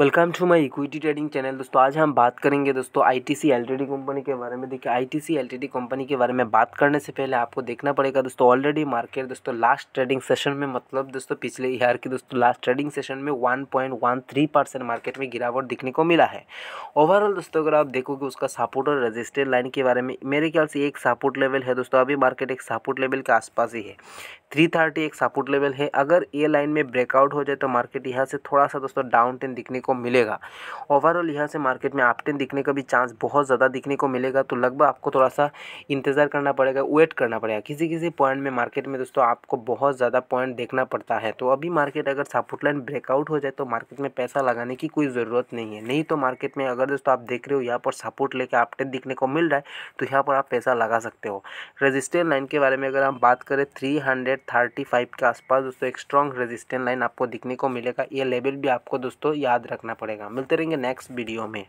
welcome to my equity trading channel दोस्तों आज हम बात करेंगे दोस्तों आईटीसी एलटीडी कंपनी के बारे में देखिए आईटीसी एलटीडी कंपनी के बारे में बात करने से पहले आपको देखना पड़ेगा दोस्तों ऑलरेडी मार्केट दोस्तों लास्ट ट्रेडिंग सेशन में मतलब दोस्तों पिछले ईयर की दोस्तों लास्ट ट्रेडिंग सेशन में वन परसेंट मार्केट में गिरावट देखने को मिला है ओवरऑल दोस्तों अगर आप देखोगे उसका सपोर्ट और रजिस्टेड लाइन के बारे में मेरे ख्याल से एक सपोर्ट लेवल है दोस्तों अभी मार्केट एक सपोर्ट लेवल के आसपास ही है थ्री थर्टी एक सपोर्ट लेवल है अगर ये लाइन में ब्रेकआउट हो जाए तो मार्केट यहाँ से थोड़ा सा दोस्तों डाउन टेन दिखने को मिलेगा ओवरऑल यहाँ से मार्केट में आप टेन दिखने का भी चांस बहुत ज़्यादा दिखने को मिलेगा तो लगभग आपको थोड़ा सा इंतज़ार करना पड़ेगा वेट करना पड़ेगा किसी किसी पॉइंट में मार्केट में दोस्तों आपको बहुत ज़्यादा पॉइंट देखना पड़ता है तो अभी मार्केट अगर सपोर्ट लाइन ब्रेकआउट हो जाए तो मार्केट में पैसा लगाने की कोई ज़रूरत नहीं है नहीं तो मार्केट में अगर दोस्तों आप देख रहे हो यहाँ पर सपोर्ट लेकर आप टेन दिखने को मिल रहा है तो यहाँ पर आप पैसा लगा सकते हो रजिस्टर लाइन के बारे में अगर हम बात करें थ्री हंड्रेड थर्टी फाइव के आसपास दोस्तों एक स्ट्रॉन्ग रेजिस्टेंट लाइन आपको दिखने को मिलेगा ये लेवल भी आपको दोस्तों याद रखना पड़ेगा मिलते रहेंगे नेक्स्ट वीडियो में